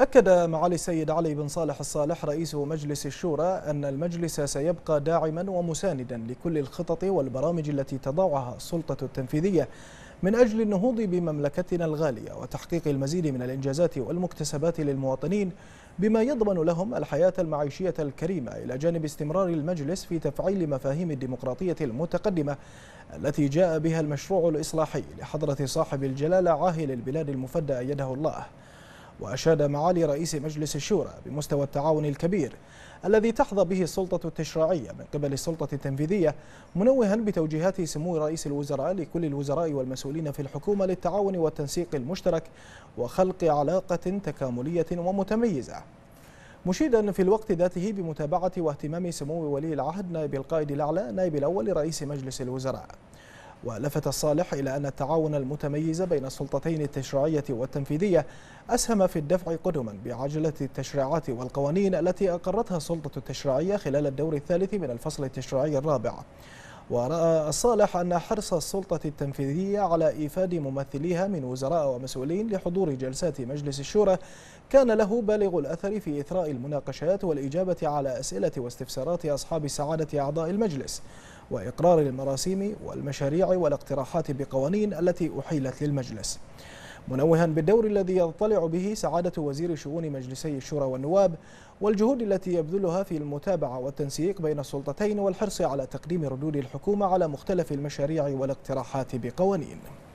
أكد معالي السيد علي بن صالح الصالح رئيس مجلس الشورى أن المجلس سيبقى داعما ومساندا لكل الخطط والبرامج التي تضعها السلطة التنفيذية من أجل النهوض بمملكتنا الغالية وتحقيق المزيد من الإنجازات والمكتسبات للمواطنين بما يضمن لهم الحياة المعيشية الكريمة إلى جانب استمرار المجلس في تفعيل مفاهيم الديمقراطية المتقدمة التي جاء بها المشروع الإصلاحي لحضرة صاحب الجلالة عاهل البلاد المفدى أيده الله وأشاد معالي رئيس مجلس الشورى بمستوى التعاون الكبير الذي تحظى به السلطة التشريعية من قبل السلطة التنفيذية منوها بتوجيهات سمو رئيس الوزراء لكل الوزراء والمسؤولين في الحكومة للتعاون والتنسيق المشترك وخلق علاقة تكاملية ومتميزة مشيدا في الوقت ذاته بمتابعة واهتمام سمو ولي العهد نائب القائد الأعلى نائب الأول رئيس مجلس الوزراء ولفت الصالح إلى أن التعاون المتميز بين السلطتين التشريعية والتنفيذية أسهم في الدفع قدما بعجلة التشريعات والقوانين التي أقرتها السلطة التشريعية خلال الدور الثالث من الفصل التشريعي الرابع ورأى الصالح أن حرص السلطة التنفيذية على إيفاد ممثليها من وزراء ومسؤولين لحضور جلسات مجلس الشورى كان له بالغ الأثر في إثراء المناقشات والإجابة على أسئلة واستفسارات أصحاب سعادة أعضاء المجلس وإقرار المراسيم والمشاريع والاقتراحات بقوانين التي أحيلت للمجلس منوها بالدور الذي يضطلع به سعادة وزير شؤون مجلسي الشورى والنواب والجهود التي يبذلها في المتابعة والتنسيق بين السلطتين والحرص على تقديم ردود الحكومة على مختلف المشاريع والاقتراحات بقوانين